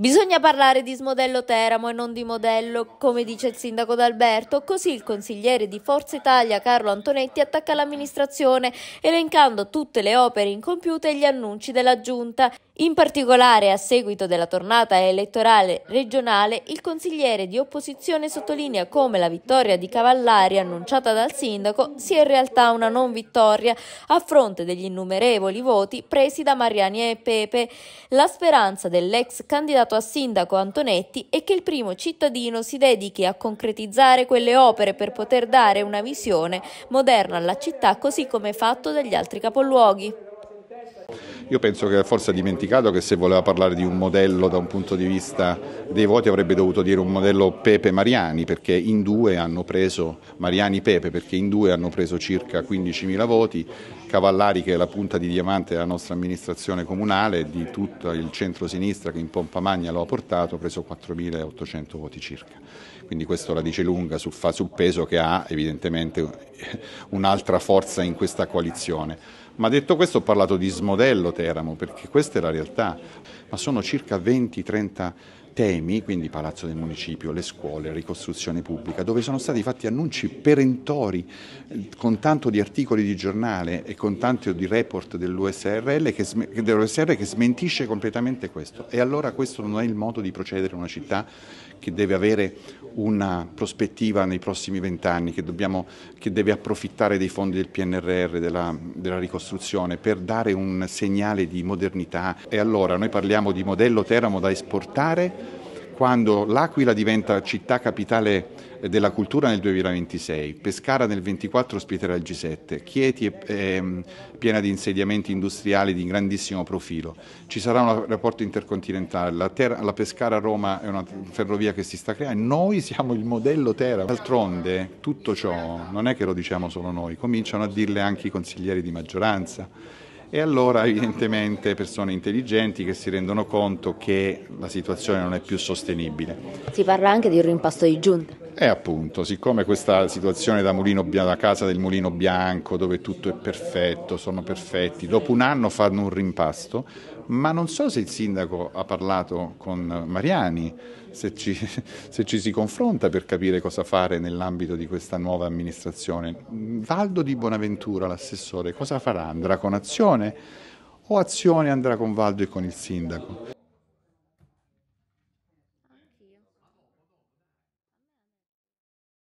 Bisogna parlare di smodello Teramo e non di modello, come dice il sindaco d'Alberto, così il consigliere di Forza Italia Carlo Antonetti attacca l'amministrazione elencando tutte le opere incompiute e gli annunci della giunta. In particolare, a seguito della tornata elettorale regionale, il consigliere di opposizione sottolinea come la vittoria di Cavallari annunciata dal sindaco sia in realtà una non vittoria a fronte degli innumerevoli voti presi da Mariani e Pepe. La speranza dell'ex candidato affidato a Sindaco Antonetti è che il primo cittadino si dedichi a concretizzare quelle opere per poter dare una visione moderna alla città così come fatto dagli altri capoluoghi. Io penso che forse ha dimenticato che se voleva parlare di un modello da un punto di vista dei voti avrebbe dovuto dire un modello Pepe-Mariani perché in due hanno preso Mariani-Pepe perché in due hanno preso circa 15.000 voti, Cavallari che è la punta di diamante della nostra amministrazione comunale di tutto il centro-sinistra che in pompa magna lo ha portato ha preso 4.800 voti circa. Quindi questo la dice lunga sul, sul peso che ha evidentemente un'altra forza in questa coalizione. Ma detto questo ho parlato di smodello Teramo, perché questa è la realtà, ma sono circa 20-30 temi, quindi Palazzo del Municipio, le scuole, la ricostruzione pubblica, dove sono stati fatti annunci perentori con tanto di articoli di giornale e con tanto di report dell'USRL che, dell'USR che smentisce completamente questo. E allora questo non è il modo di procedere in una città che deve avere una prospettiva nei prossimi vent'anni, che, che, deve approfittare dei fondi del PNRR, della, della ricostruzione per dare un segnale di modernità e allora noi parliamo di modello Teramo da esportare quando l'Aquila diventa città capitale eh, della cultura nel 2026, Pescara nel 24 ospiterà il G7, Chieti è, ehm, piena di insediamenti industriali di grandissimo profilo, ci sarà un rapporto intercontinentale, la, terra, la Pescara-Roma è una ferrovia che si sta creando, noi siamo il modello Terra. D'altronde tutto ciò non è che lo diciamo solo noi, cominciano a dirle anche i consiglieri di maggioranza e allora evidentemente persone intelligenti che si rendono conto che la situazione non è più sostenibile. Si parla anche di un rimpasto di giunta. E eh, appunto, siccome questa situazione da, mulino, da casa del mulino bianco, dove tutto è perfetto, sono perfetti, dopo un anno fanno un rimpasto, ma non so se il sindaco ha parlato con Mariani, se ci, se ci si confronta per capire cosa fare nell'ambito di questa nuova amministrazione. Valdo di Bonaventura, l'assessore, cosa farà? Andrà con azione o azione andrà con Valdo e con il sindaco?